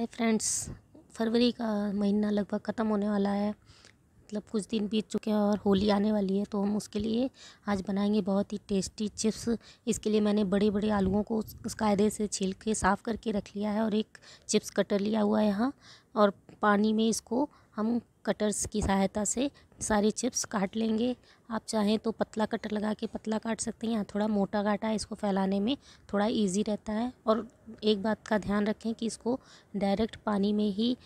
hi friends फरवरी का महीना लगभग ख़त्म होने वाला है मतलब कुछ दिन बीत चुके हैं और होली आने वाली है तो हम उसके लिए आज बनाएंगे बहुत ही टेस्टी चिप्स इसके लिए मैंने बड़े बड़े आलूओं को उस कायदे से छील के साफ़ करके रख लिया है और एक चिप्स कटर लिया हुआ है यहाँ और पानी में इसको हम कटर्स की सहायता से सारी चिप्स काट लेंगे आप चाहें तो पतला कटर लगा के पतला काट सकते हैं यहाँ थोड़ा मोटा काटा है इसको फैलाने में थोड़ा इजी रहता है और एक बात का ध्यान रखें कि इसको डायरेक्ट पानी में ही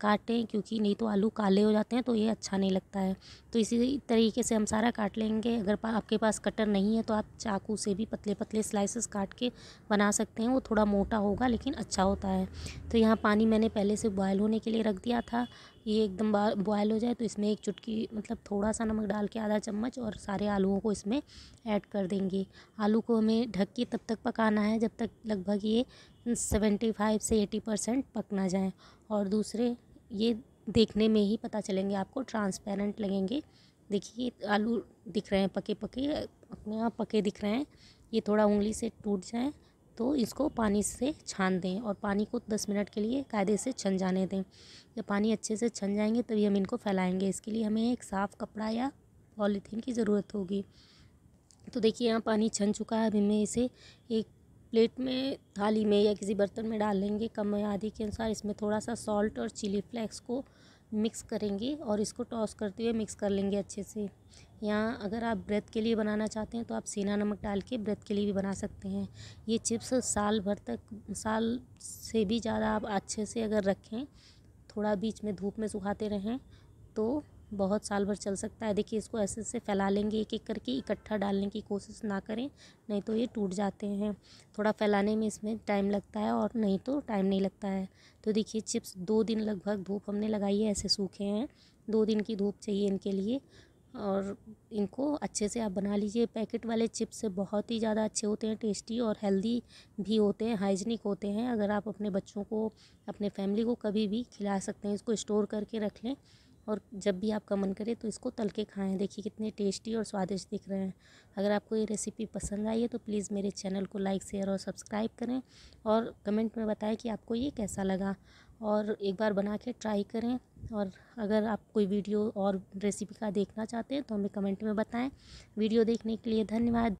काटें क्योंकि नहीं तो आलू काले हो जाते हैं तो ये अच्छा नहीं लगता है तो इसी तरीके से हम सारा काट लेंगे अगर पा, आपके पास कटर नहीं है तो आप चाकू से भी पतले पतले स्लाइसिस काट के बना सकते हैं वो थोड़ा मोटा होगा लेकिन अच्छा होता है तो यहाँ पानी मैंने पहले से बॉयल होने के लिए रख दिया था ये एकदम बॉयल हो जाए तो इसमें एक चुटकी मतलब थोड़ा सा नमक डाल के आधा चम्मच और सारे आलूओं को इसमें ऐड कर देंगे आलू को हमें ढक के तब तक पकाना है जब तक लगभग ये सेवेंटी फाइव से एटी परसेंट पक ना जाए और दूसरे ये देखने में ही पता चलेंगे आपको ट्रांसपेरेंट लगेंगे देखिए आलू दिख रहे हैं पके पके अपने आप पके दिख रहे हैं ये थोड़ा उंगली से टूट जाए तो इसको पानी से छान दें और पानी को दस मिनट के लिए कायदे से छन जाने दें जब पानी अच्छे से छन जाएंगे तभी हम इनको फैलाएंगे इसके लिए हमें एक साफ़ कपड़ा या पॉलीथीन की ज़रूरत होगी तो देखिए यहाँ पानी छन चुका है अभी मैं इसे एक प्लेट में थाली में या किसी बर्तन में डाल लेंगे कम आदि के अनुसार इसमें थोड़ा सा सॉल्ट और चिली फ्लेक्स को मिक्स करेंगे और इसको टॉस करते हुए मिक्स कर लेंगे अच्छे से यहाँ अगर आप ब्रेथ के लिए बनाना चाहते हैं तो आप सीना नमक डाल के ब्रेथ के लिए भी बना सकते हैं ये चिप्स साल भर तक साल से भी ज़्यादा आप अच्छे से अगर रखें थोड़ा बीच में धूप में सुखाते रहें तो बहुत साल भर चल सकता है देखिए इसको ऐसे ऐसे फैला लेंगे एक एक करके इकट्ठा डालने की कोशिश ना करें नहीं तो ये टूट जाते हैं थोड़ा फैलाने में इसमें टाइम लगता है और नहीं तो टाइम नहीं लगता है तो देखिए चिप्स दो दिन लगभग धूप हमने लगाई है ऐसे सूखे हैं दो दिन की धूप चाहिए इनके लिए और इनको अच्छे से आप बना लीजिए पैकेट वाले चिप्स बहुत ही ज़्यादा अच्छे होते हैं टेस्टी और हेल्दी भी होते हैं हाइजीनिक होते हैं अगर आप अपने बच्चों को अपने फैमिली को कभी भी खिला सकते हैं इसको स्टोर करके रख लें और जब भी आपका मन करे तो इसको तल के खाएँ देखिए कितने टेस्टी और स्वादिष्ट दिख रहे हैं अगर आपको ये रेसिपी पसंद आई है तो प्लीज़ मेरे चैनल को लाइक शेयर और सब्सक्राइब करें और कमेंट में बताएं कि आपको ये कैसा लगा और एक बार बना के ट्राई करें और अगर आप कोई वीडियो और रेसिपी का देखना चाहते हैं तो हमें कमेंट में बताएँ वीडियो देखने के लिए धन्यवाद